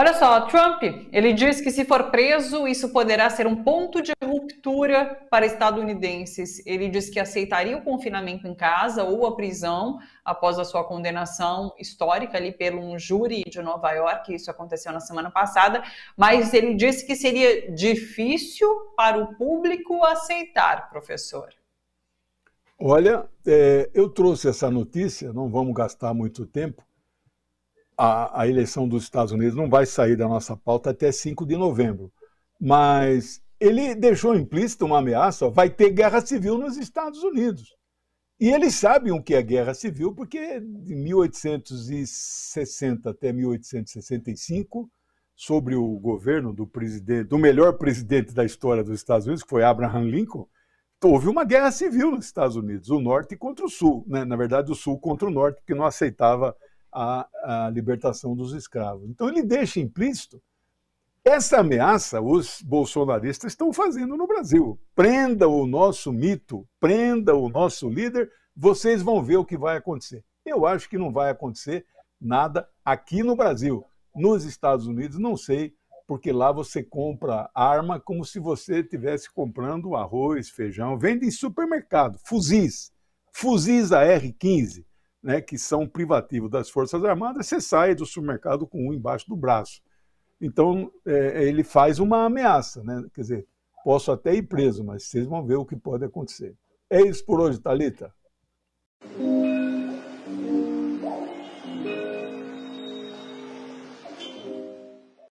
Olha só, Trump, ele diz que se for preso, isso poderá ser um ponto de ruptura para estadunidenses. Ele diz que aceitaria o confinamento em casa ou a prisão após a sua condenação histórica ali pelo um júri de Nova York, isso aconteceu na semana passada, mas ele disse que seria difícil para o público aceitar, professor. Olha, é, eu trouxe essa notícia, não vamos gastar muito tempo, a, a eleição dos Estados Unidos não vai sair da nossa pauta até 5 de novembro. Mas ele deixou implícita uma ameaça: vai ter guerra civil nos Estados Unidos. E eles sabem o que é guerra civil, porque de 1860 até 1865, sobre o governo do presidente, do melhor presidente da história dos Estados Unidos, que foi Abraham Lincoln, houve uma guerra civil nos Estados Unidos, o norte contra o sul, né? na verdade o sul contra o norte, porque não aceitava a, a libertação dos escravos. Então, ele deixa implícito essa ameaça os bolsonaristas estão fazendo no Brasil. Prenda o nosso mito, prenda o nosso líder, vocês vão ver o que vai acontecer. Eu acho que não vai acontecer nada aqui no Brasil. Nos Estados Unidos, não sei, porque lá você compra arma como se você estivesse comprando arroz, feijão. Vende em supermercado, fuzis, fuzis AR-15 né, que são privativos das Forças Armadas, você sai do supermercado com um embaixo do braço. Então, é, é, ele faz uma ameaça, né? quer dizer, posso até ir preso, mas vocês vão ver o que pode acontecer. É isso por hoje, Talita.